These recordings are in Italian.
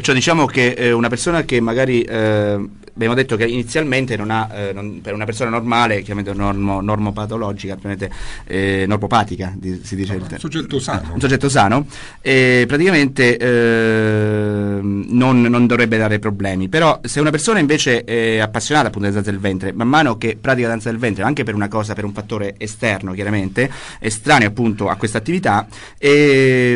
Perciò diciamo che eh, una persona che magari eh, abbiamo detto che inizialmente non ha, eh, non, per una persona normale, chiaramente normo, normopatologica, eh, normopatica, di, si dice. un soggetto sano. Un soggetto sano, eh, praticamente ehm, non, non, dovrebbe dare problemi. Però se una persona invece è appassionata appunto di danza del ventre, man mano che pratica danza del ventre, anche per una cosa, per un fattore esterno chiaramente, estraneo appunto a questa attività,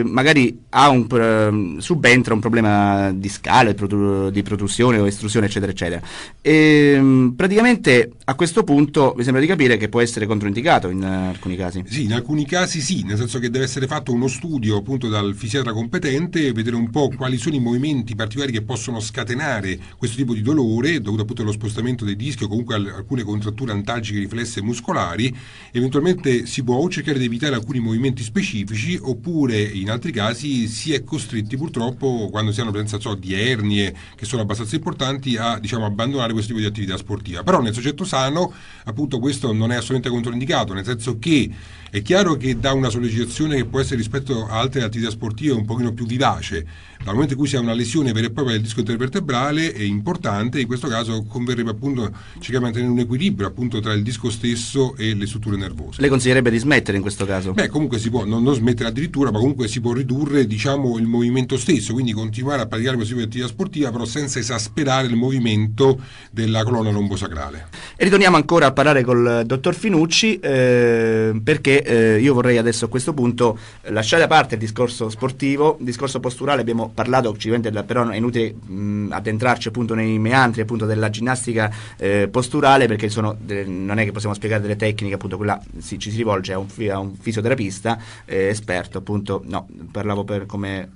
magari un, ehm, subentra un problema di scale, di protrusione o estrusione, eccetera, eccetera. E, ehm, praticamente a questo punto mi sembra di capire che può essere controindicato in eh, alcuni casi. Sì, in alcuni casi sì, nel senso che deve essere fatto uno studio appunto dal fisiatra competente, vedere un po' quali sono i movimenti particolari che possono scatenare questo tipo di dolore dovuto appunto allo spostamento dei dischi o comunque alcune contratture antalgiche riflesse muscolari. Eventualmente si può o cercare di evitare alcuni movimenti specifici oppure in altri casi si è costretti purtroppo quando si hanno presenza so, di ernie che sono abbastanza importanti a diciamo abbassare abbandonare questo tipo di attività sportiva. Però nel soggetto sano, appunto, questo non è assolutamente controindicato, nel senso che è chiaro che da una sollecitazione che può essere rispetto a altre attività sportive un pochino più vivace, dal momento in cui si ha una lesione vera e propria del disco intervertebrale è importante, in questo caso converrebbe appunto cercare di mantenere un equilibrio appunto tra il disco stesso e le strutture nervose. Le consiglierebbe di smettere in questo caso? Beh, comunque si può, non, non smettere addirittura, ma comunque si può ridurre diciamo il movimento stesso, quindi continuare a praticare questo tipo di attività sportiva però senza esasperare il movimento trattamento della colonna lombosacrale. E ritorniamo ancora a parlare col eh, dottor Finucci eh, perché eh, io vorrei adesso a questo punto lasciare da parte il discorso sportivo, il discorso posturale abbiamo parlato, però è inutile mh, addentrarci appunto nei meandri appunto della ginnastica eh, posturale perché sono, non è che possiamo spiegare delle tecniche, appunto quella si, ci si rivolge a un, a un fisioterapista eh, esperto, appunto no, parlavo per come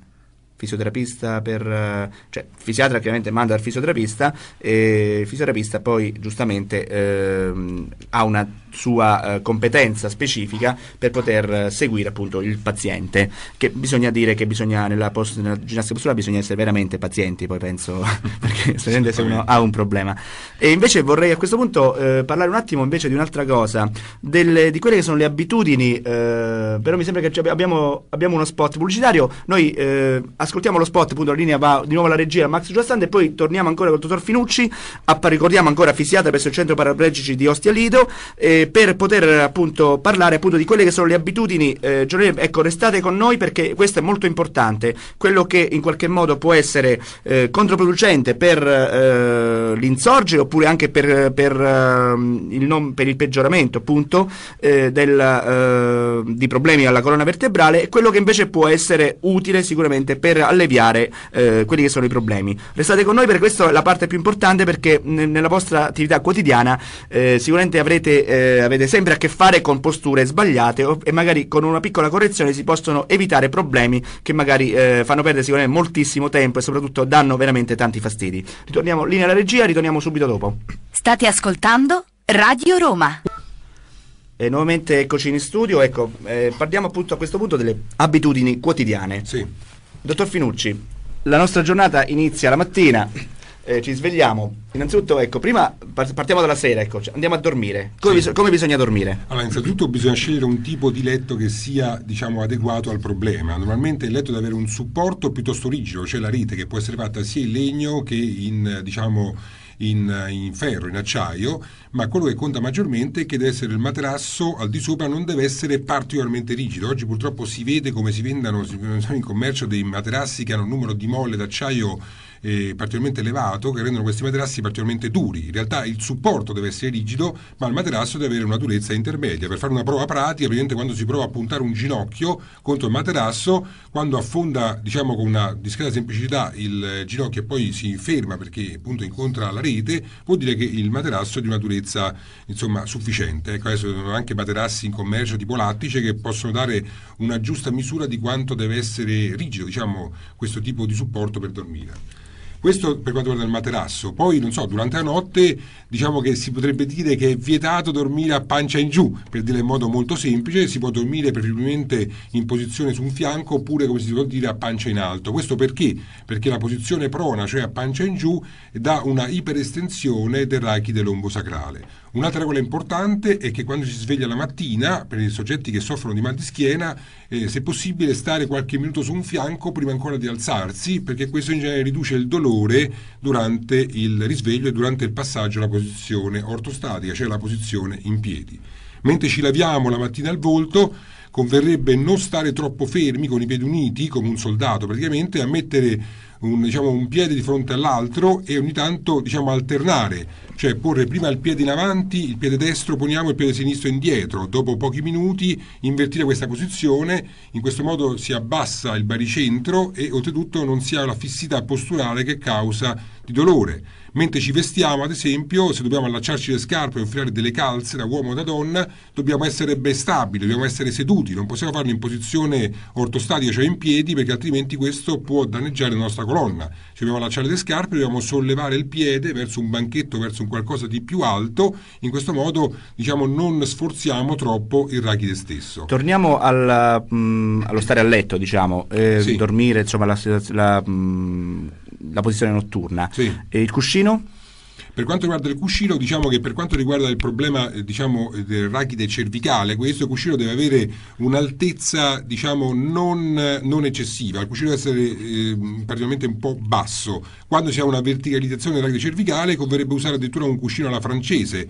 fisioterapista per eh, cioè fisiatra chiaramente manda al fisioterapista e il fisioterapista poi giustamente ehm, ha una sua eh, competenza specifica per poter eh, seguire appunto il paziente che bisogna dire che bisogna nella, post, nella ginnastica posturale bisogna essere veramente pazienti poi penso perché se, uno ha un problema e invece vorrei a questo punto eh, parlare un attimo invece di un'altra cosa delle, di quelle che sono le abitudini eh, però mi sembra che abbiamo, abbiamo uno spot pubblicitario noi eh, ascoltiamo lo spot appunto la linea va di nuovo alla regia Max Giustante e poi torniamo ancora col dottor Finucci app- ricordiamo ancora fisiata presso il centro paraplegici di Ostia Lido e per poter appunto parlare appunto di quelle che sono le abitudini eh, giornaliere. Ecco, restate con noi perché questo è molto importante. Quello che in qualche modo può essere eh, controproducente per eh, l'insorgere oppure anche per, per, ehm, il, non, per, il, peggioramento appunto eh, del, eh, di problemi alla colonna vertebrale e quello che invece può essere utile sicuramente per alleviare quelli che sono i problemi. Restate con noi perché questa è la parte più importante perché nella vostra attività quotidiana sicuramente avrete eh, avete sempre a che fare con posture sbagliate o, e magari con una piccola correzione si possono evitare problemi che magari eh, fanno perdere secondo moltissimo tempo e soprattutto danno veramente tanti fastidi. Ritorniamo linea alla regia, ritorniamo subito dopo. State ascoltando Radio Roma. E nuovamente eccoci in studio, ecco, eh, parliamo appunto a questo punto delle abitudini quotidiane. Sì. Dottor Finucci, la nostra giornata inizia la mattina, eh, ci svegliamo. Innanzitutto, ecco, prima partiamo dalla sera, ecco, cioè, andiamo a dormire. Come, sì. bis- come, bisogna dormire? Allora, innanzitutto bisogna scegliere un tipo di letto che sia, diciamo, adeguato al problema. Normalmente il letto deve avere un supporto piuttosto rigido, cioè la rete, che può essere fatta sia in legno che in, diciamo, in, in, ferro, in acciaio, ma quello che conta maggiormente è che deve essere il materasso al di sopra, non deve essere particolarmente rigido. Oggi purtroppo si vede come si vendano in commercio dei materassi che hanno un numero di molle d'acciaio eh, particolarmente elevato che rendono questi materassi particolarmente duri. In realtà il supporto deve essere rigido, ma il materasso deve avere una durezza intermedia. Per fare una prova pratica, evidentemente quando si prova a puntare un ginocchio contro il materasso, quando affonda diciamo con una discreta semplicità il ginocchio e poi si ferma perché appunto incontra la rete, vuol dire che il materasso è di una durezza insomma sufficiente. Ecco, adesso sono anche materassi in commercio tipo lattice che possono dare una giusta misura di quanto deve essere rigido, diciamo, questo tipo di supporto per dormire. Questo per quanto riguarda il materasso. Poi, non so, durante la notte diciamo che si potrebbe dire che è vietato dormire a pancia in giù, per dire in modo molto semplice, si può dormire preferibilmente in posizione su un fianco oppure, come si può dire, a pancia in alto. Questo perché? Perché la posizione prona, cioè a pancia in giù, dà una iperestensione del rachide sacrale. Un'altra regola importante è che quando si sveglia la mattina, per i soggetti che soffrono di mal di schiena, eh, se possibile stare qualche minuto su un fianco prima ancora di alzarsi, perché questo in genere riduce il dolore durante il risveglio e durante il passaggio alla posizione ortostatica, cioè la posizione in piedi. Mentre ci laviamo la mattina al volto, converrebbe non stare troppo fermi con i piedi uniti, come un soldato praticamente, a mettere un, diciamo, un piede di fronte all'altro e ogni tanto diciamo, alternare, cioè porre prima il piede in avanti, il piede destro poniamo e il piede sinistro indietro, dopo pochi minuti invertire questa posizione, in questo modo si abbassa il baricentro e oltretutto non si ha la fissità posturale che causa di dolore. Mentre ci vestiamo, ad esempio, se dobbiamo allacciarci le scarpe o infilare delle calze da uomo o da donna, dobbiamo essere ben stabili, dobbiamo essere seduti, non possiamo farlo in posizione ortostatica, cioè in piedi, perché altrimenti questo può danneggiare la nostra colonna. Ci dobbiamo allacciare le scarpe, dobbiamo sollevare il piede verso un banchetto, verso un qualcosa di più alto. In questo modo, diciamo, non sforziamo troppo il rachide stesso. Torniamo alla, mh, mm, allo stare a letto, diciamo, eh, sì. dormire, insomma, la, la, mh, mm, la posizione notturna. Sì. E il cuscino? Per quanto riguarda il cuscino, diciamo che per quanto riguarda il problema eh, diciamo, eh, del rachide cervicale, questo cuscino deve avere un'altezza diciamo, non, non, eccessiva, il cuscino deve essere eh, praticamente un po' basso. Quando si ha una verticalizzazione del rachide cervicale converrebbe usare addirittura un cuscino alla francese.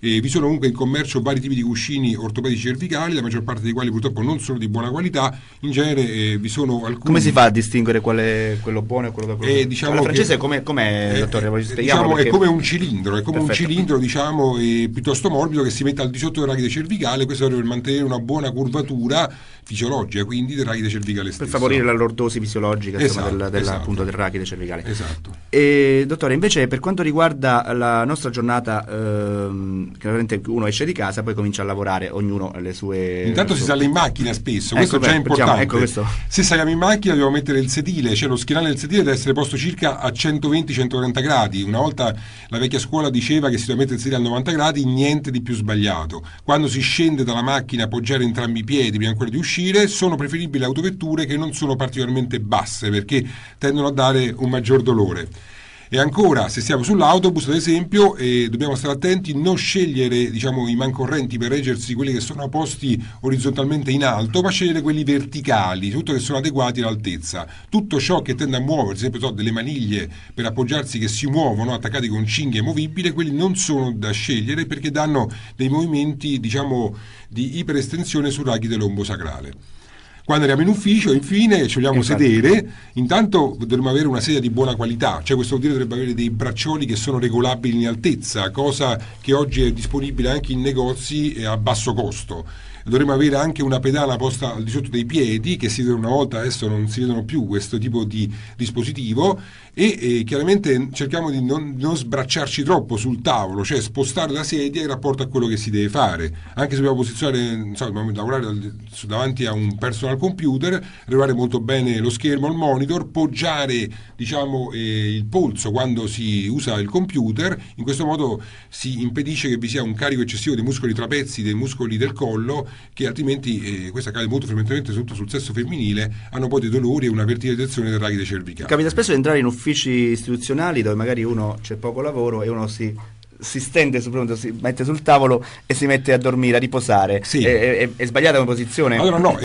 Eh, vi sono comunque in commercio vari tipi di cuscini ortopedici cervicali, la maggior parte dei quali purtroppo non sono di buona qualità. In genere eh, vi sono alcuni. Come si fa a distinguere quello buono e quello da quello? Eh, diciamo la francese che... com'è, com'è eh, dottore? Eh, diciamo, è come un cilindro, è come Perfetto. un cilindro diciamo piuttosto morbido che si mette al di sotto del dell'arachide cervicale, questo per mantenere una buona curvatura fisiologica quindi del dell'arachide cervicale stessa. Per favorire la lordosi fisiologica esatto, insomma, del, del, esatto. appunto, dell'arachide cervicale. Esatto. E, dottore, invece per quanto riguarda la nostra giornata, ehm, chiaramente uno esce di casa, poi comincia a lavorare, ognuno le sue... Intanto si sale in macchina spesso, ecco, questo ecco, già è importante. Diciamo, ecco Se saliamo in macchina dobbiamo mettere il sedile, cioè lo schienale del sedile deve essere posto circa a 120-140 gradi, una volta la la vecchia scuola diceva che si doveva mettere il a 90 gradi, niente di più sbagliato. Quando si scende dalla macchina appoggiare entrambi i piedi prima ancora di uscire, sono preferibili autovetture che non sono particolarmente basse perché tendono a dare un maggior dolore. E ancora, se siamo sull'autobus, ad esempio, eh, dobbiamo stare attenti, a non scegliere diciamo, i mancorrenti per reggersi quelli che sono posti orizzontalmente in alto, ma scegliere quelli verticali, soprattutto che sono adeguati all'altezza. Tutto ciò che tende a muoversi, ad esempio so, delle maniglie per appoggiarsi che si muovono attaccati con cinghie movibili, quelli non sono da scegliere perché danno dei movimenti diciamo, di iperestensione sul raghi dell'ombo sacrale. Quando andiamo in ufficio, infine, ci vogliamo esatto. sedere, intanto dovremmo avere una sedia di buona qualità, cioè questo vuol dire dovrebbe avere dei braccioli che sono regolabili in altezza, cosa che oggi è disponibile anche in negozi a basso costo dovremmo avere anche una pedana posta al di sotto dei piedi che si vede una volta, adesso non si vedono più questo tipo di dispositivo e, e chiaramente cerchiamo di non, non, sbracciarci troppo sul tavolo, cioè spostare la sedia in rapporto a quello che si deve fare, anche se dobbiamo posizionare, insomma, dobbiamo lavorare davanti a un personal computer, regolare molto bene lo schermo, il monitor, poggiare diciamo, eh, il polso quando si usa il computer, in questo modo si impedisce che vi sia un carico eccessivo dei muscoli trapezzi, dei muscoli del collo, che altrimenti, eh, questo accade molto frequentemente soprattutto sul sesso femminile, hanno poi dei dolori e una verticalizzazione del rachide cervicale. Capita spesso di entrare in uffici istituzionali dove magari uno c'è poco lavoro e uno si si stende sul pronto, si mette sul tavolo e si mette a dormire, a riposare. Sì. È, è, è sbagliata come posizione? Allora no.